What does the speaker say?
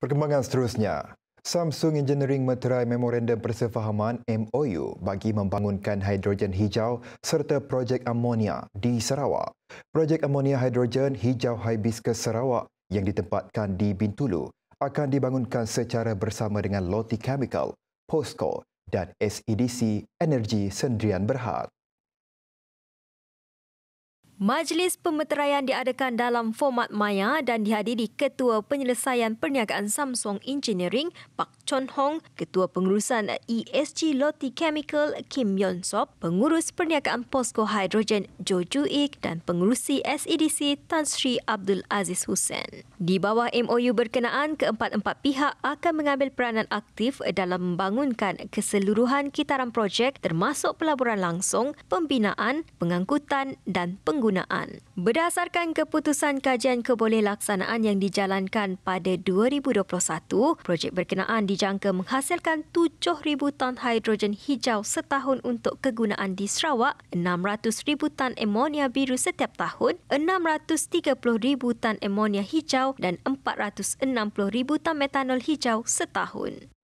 Perkembangan seterusnya, Samsung Engineering meterai memorandum persefahaman MOU bagi membangunkan hidrogen hijau serta projek amonia di Sarawak. Projek amonia hidrogen hijau hibiscus Sarawak yang ditempatkan di Bintulu akan dibangunkan secara bersama dengan Loti Chemical, POSCO dan SEDC Energy Sendrian Berhad. Majlis pemeteraian diadakan dalam format maya dan dihadiri Ketua Penyelesaian Perniagaan Samsung Engineering Pak Chon Hong, Ketua Pengurusan ESG Loti Chemical Kim Yon Sop, Pengurus Perniagaan Posko Hydrogen Jo Ju Ik dan Pengurusi SEDC Tan Sri Abdul Aziz Hussein. Di bawah MOU berkenaan, keempat-empat pihak akan mengambil peranan aktif dalam membangunkan keseluruhan kitaran projek termasuk pelaburan langsung, pembinaan, pengangkutan dan penggunaan penggunaan. Berdasarkan keputusan kajian kebolehlaksanaan yang dijalankan pada 2021, projek berkenaan dijangka menghasilkan 7,000 tan hidrogen hijau setahun untuk kegunaan di Sarawak, 600,000 tan amonia biru setiap tahun, 630,000 tan amonia hijau dan 460,000 tan metanol hijau setahun.